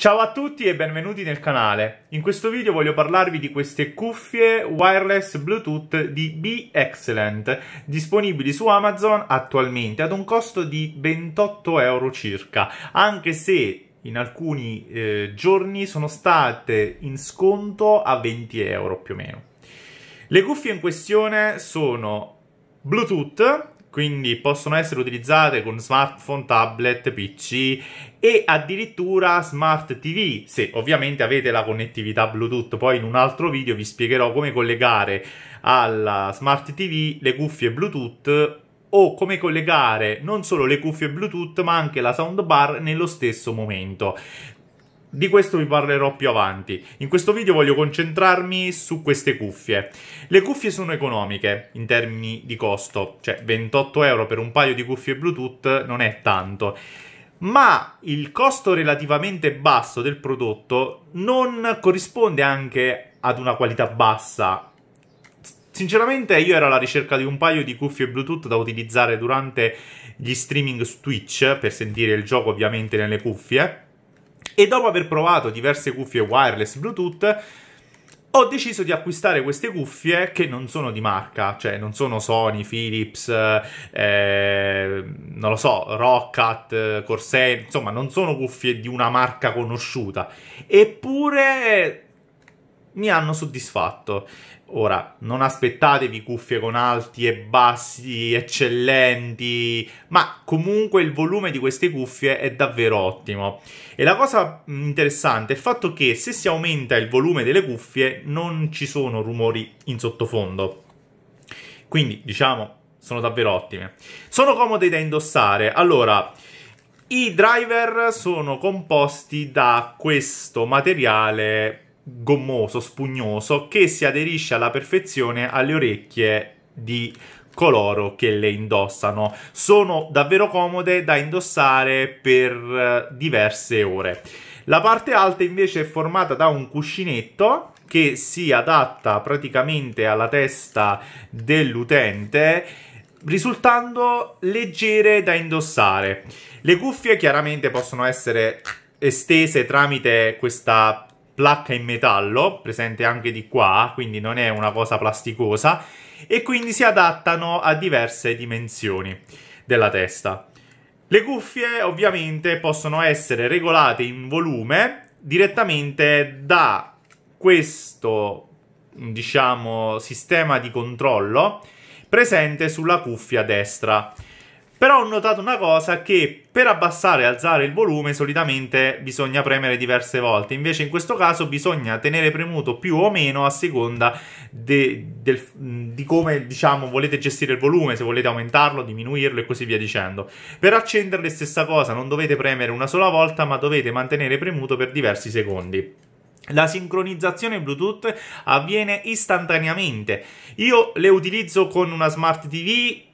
Ciao a tutti e benvenuti nel canale. In questo video voglio parlarvi di queste cuffie wireless Bluetooth di Be Excellent, disponibili su Amazon attualmente ad un costo di 28 euro circa, anche se in alcuni eh, giorni sono state in sconto a 20 euro più o meno. Le cuffie in questione sono Bluetooth quindi possono essere utilizzate con smartphone, tablet, PC e addirittura smart TV, se ovviamente avete la connettività Bluetooth. Poi in un altro video vi spiegherò come collegare alla smart TV le cuffie Bluetooth o come collegare non solo le cuffie Bluetooth ma anche la soundbar nello stesso momento. Di questo vi parlerò più avanti. In questo video voglio concentrarmi su queste cuffie. Le cuffie sono economiche in termini di costo, cioè 28 euro per un paio di cuffie Bluetooth non è tanto. Ma il costo relativamente basso del prodotto non corrisponde anche ad una qualità bassa. Sinceramente io ero alla ricerca di un paio di cuffie Bluetooth da utilizzare durante gli streaming su Twitch per sentire il gioco ovviamente nelle cuffie e dopo aver provato diverse cuffie wireless Bluetooth, ho deciso di acquistare queste cuffie che non sono di marca, cioè non sono Sony, Philips, eh, non lo so, Rockcat, Corsair, insomma non sono cuffie di una marca conosciuta. Eppure mi hanno soddisfatto. Ora, non aspettatevi cuffie con alti e bassi eccellenti, ma comunque il volume di queste cuffie è davvero ottimo. E la cosa mm, interessante è il fatto che se si aumenta il volume delle cuffie non ci sono rumori in sottofondo. Quindi, diciamo, sono davvero ottime. Sono comode da indossare. Allora, i driver sono composti da questo materiale gommoso, spugnoso, che si aderisce alla perfezione alle orecchie di coloro che le indossano. Sono davvero comode da indossare per eh, diverse ore. La parte alta invece è formata da un cuscinetto che si adatta praticamente alla testa dell'utente risultando leggere da indossare. Le cuffie chiaramente possono essere estese tramite questa placca in metallo, presente anche di qua, quindi non è una cosa plasticosa, e quindi si adattano a diverse dimensioni della testa. Le cuffie ovviamente possono essere regolate in volume direttamente da questo, diciamo, sistema di controllo presente sulla cuffia destra. Però ho notato una cosa che per abbassare e alzare il volume solitamente bisogna premere diverse volte, invece in questo caso bisogna tenere premuto più o meno a seconda de, del, di come diciamo, volete gestire il volume, se volete aumentarlo, diminuirlo e così via dicendo. Per accenderle stessa cosa, non dovete premere una sola volta ma dovete mantenere premuto per diversi secondi. La sincronizzazione Bluetooth avviene istantaneamente. Io le utilizzo con una smart TV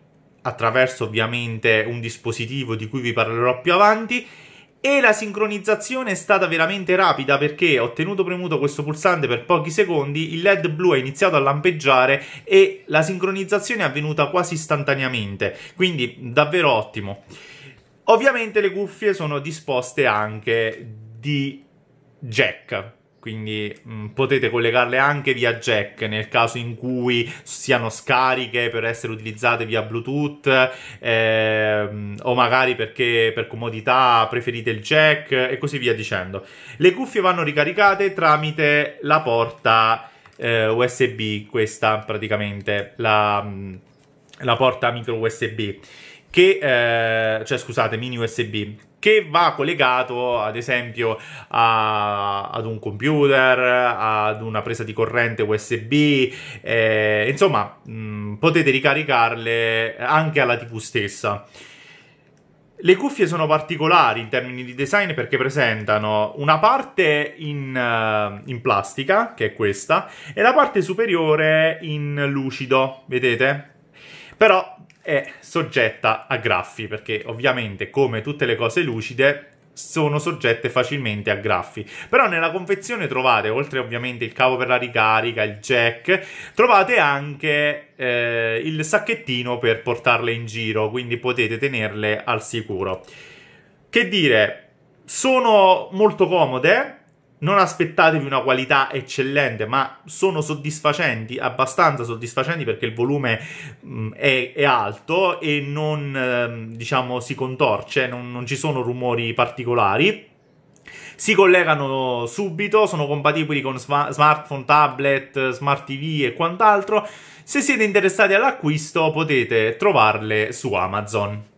attraverso ovviamente un dispositivo di cui vi parlerò più avanti e la sincronizzazione è stata veramente rapida perché ho tenuto premuto questo pulsante per pochi secondi, il LED blu è iniziato a lampeggiare e la sincronizzazione è avvenuta quasi istantaneamente, quindi davvero ottimo. Ovviamente le cuffie sono disposte anche di jack, quindi mh, mm, potete collegarle anche via jack nel caso in cui siano scariche per essere utilizzate via bluetooth ehm, o magari perché per comodità preferite il jack e così via dicendo le cuffie vanno ricaricate tramite la porta eh, usb questa praticamente la, mm, la, porta micro usb che eh, cioè scusate mini usb che va collegato ad esempio a, ad un computer, ad una presa di corrente USB, eh, insomma mh, mm, potete ricaricarle anche alla TV stessa. Le cuffie sono particolari in termini di design perché presentano una parte in, uh, in plastica, che è questa, e la parte superiore in lucido, vedete? però è soggetta a graffi perché ovviamente come tutte le cose lucide sono soggette facilmente a graffi. Però nella confezione trovate, oltre ovviamente il cavo per la ricarica, il jack, trovate anche eh, il sacchettino per portarle in giro, quindi potete tenerle al sicuro. Che dire, sono molto comode, non aspettatevi una qualità eccellente, ma sono soddisfacenti, abbastanza soddisfacenti perché il volume mh, mm, è, è, alto e non eh, diciamo si contorce, non, non ci sono rumori particolari si collegano subito, sono compatibili con smartphone, tablet, smart TV e quant'altro. Se siete interessati all'acquisto potete trovarle su Amazon.